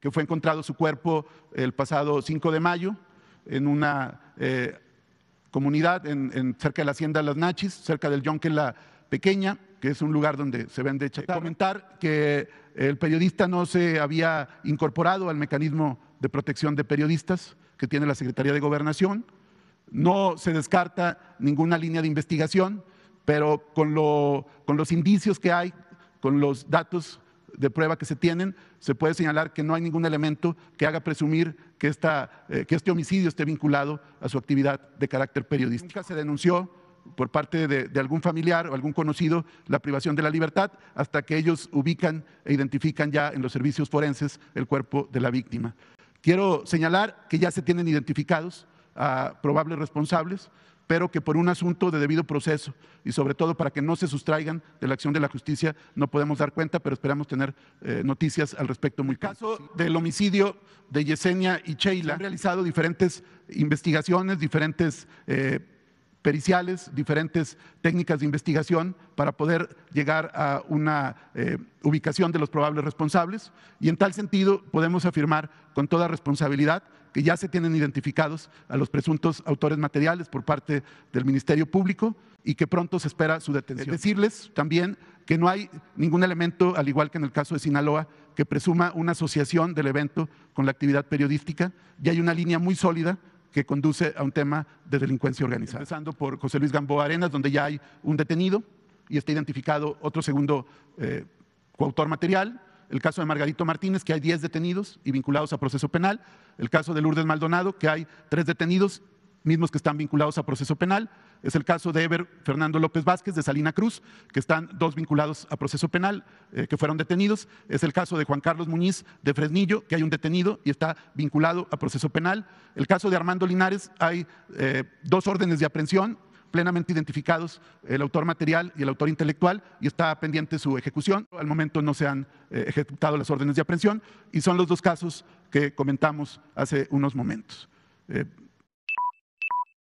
que fue encontrado su cuerpo el pasado 5 de mayo en una eh, comunidad en, cerca de la hacienda Las Nachis, cerca del Yonque La Pequeña, que es un lugar donde se vende chatarra. Comentar que el periodista no se había incorporado al mecanismo de protección de periodistas que tiene la Secretaría de Gobernación. No se descarta ninguna línea de investigación, pero con, lo, con los indicios que hay, con los datos de prueba que se tienen, se puede señalar que no hay ningún elemento que haga presumir que, esta, eh, que este homicidio esté vinculado a su actividad de carácter periodístico. se denunció por parte de, de, algún familiar o algún conocido la privación de la libertad hasta que ellos ubican e identifican ya en los servicios forenses el cuerpo de la víctima. Quiero señalar que ya se tienen identificados a probables responsables. Espero que por un asunto de debido proceso y sobre todo para que no se sustraigan de la acción de la justicia, no podemos dar cuenta, pero esperamos tener eh, noticias al respecto muy pronto. el caso del homicidio de Yesenia y Sheila, han realizado diferentes investigaciones, diferentes... Eh, periciales, diferentes técnicas de investigación para poder llegar a una eh, ubicación de los probables responsables y en tal sentido podemos afirmar con toda responsabilidad que ya se tienen identificados a los presuntos autores materiales por parte del Ministerio Público y que pronto se espera su detención. Decirles también que no hay ningún elemento, al igual que en el caso de Sinaloa, que presuma una asociación del evento con la actividad periodística y hay una línea muy sólida que conduce a un tema de delincuencia organizada. Empezando por José Luis Gamboa Arenas, donde ya hay un detenido y está identificado otro segundo eh, coautor material. El caso de Margarito Martínez, que hay 10 detenidos y vinculados a proceso penal. El caso de Lourdes Maldonado, que hay tres detenidos mismos que están vinculados a proceso penal. Es el caso de Eber Fernando López Vázquez, de Salina Cruz, que están dos vinculados a proceso penal, eh, que fueron detenidos. Es el caso de Juan Carlos Muñiz, de Fresnillo, que hay un detenido y está vinculado a proceso penal. El caso de Armando Linares, hay eh, dos órdenes de aprehensión plenamente identificados el autor material y el autor intelectual y está pendiente su ejecución. Al momento no se han eh, ejecutado las órdenes de aprehensión y son los dos casos que comentamos hace unos momentos.